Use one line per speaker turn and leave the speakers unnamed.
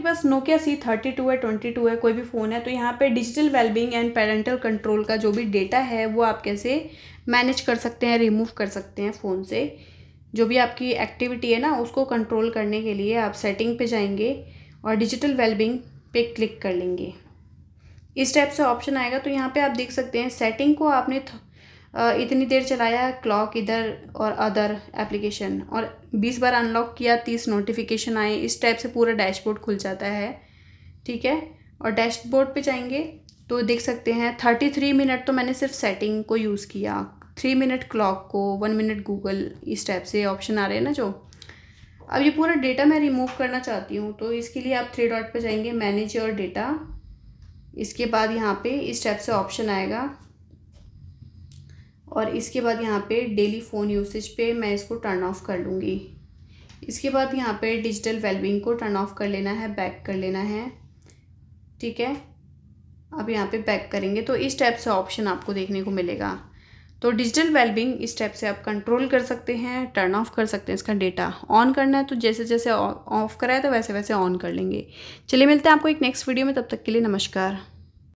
आपके पास Nokia C thirty two है ट्वेंटी टू है कोई भी फ़ोन है तो यहाँ पे digital wellbeing and parental control का जो भी डेटा है वो आप कैसे मैनेज कर सकते हैं रिमूव कर सकते हैं फ़ोन से जो भी आपकी एक्टिविटी है ना उसको कंट्रोल करने के लिए आप सेटिंग पे जाएंगे और डिजिटल वेलबिंग पे क्लिक कर लेंगे इस टाइप से ऑप्शन आएगा तो यहाँ पर आप देख सकते हैं सेटिंग को आपने इतनी देर चलाया क्लॉक इधर और अदर एप्लीकेशन और बीस बार अनलॉक किया तीस नोटिफिकेशन आए इस टाइप से पूरा डैशबोर्ड खुल जाता है ठीक है और डैशबोर्ड पे जाएंगे तो देख सकते हैं थर्टी थ्री मिनट तो मैंने सिर्फ सेटिंग को यूज़ किया थ्री मिनट क्लॉक को वन मिनट गूगल इस टाइप से ऑप्शन आ रहे हैं ना जो अब ये पूरा डेटा मैं रिमूव करना चाहती हूँ तो इसके लिए आप थ्री डॉट पर जाएंगे मैनेज योर डेटा इसके बाद यहाँ पे इस टाइप से ऑप्शन आएगा और इसके बाद यहाँ पे डेली फ़ोन यूसेज पे मैं इसको टर्न ऑफ़ कर लूँगी इसके बाद यहाँ पे डिजिटल वेलबिंग को टर्न ऑफ़ कर लेना है बैक कर लेना है ठीक है अब यहाँ पे बैक करेंगे तो इस टाइप से ऑप्शन आपको देखने को मिलेगा तो डिजिटल वेलबिंग इस टाइप से आप कंट्रोल कर सकते हैं टर्न ऑफ कर सकते हैं इसका डेटा ऑन करना है तो जैसे जैसे ऑफ कराए तो वैसे वैसे ऑन कर लेंगे चलिए मिलते हैं आपको एक नेक्स्ट वीडियो में तब तक के लिए नमस्कार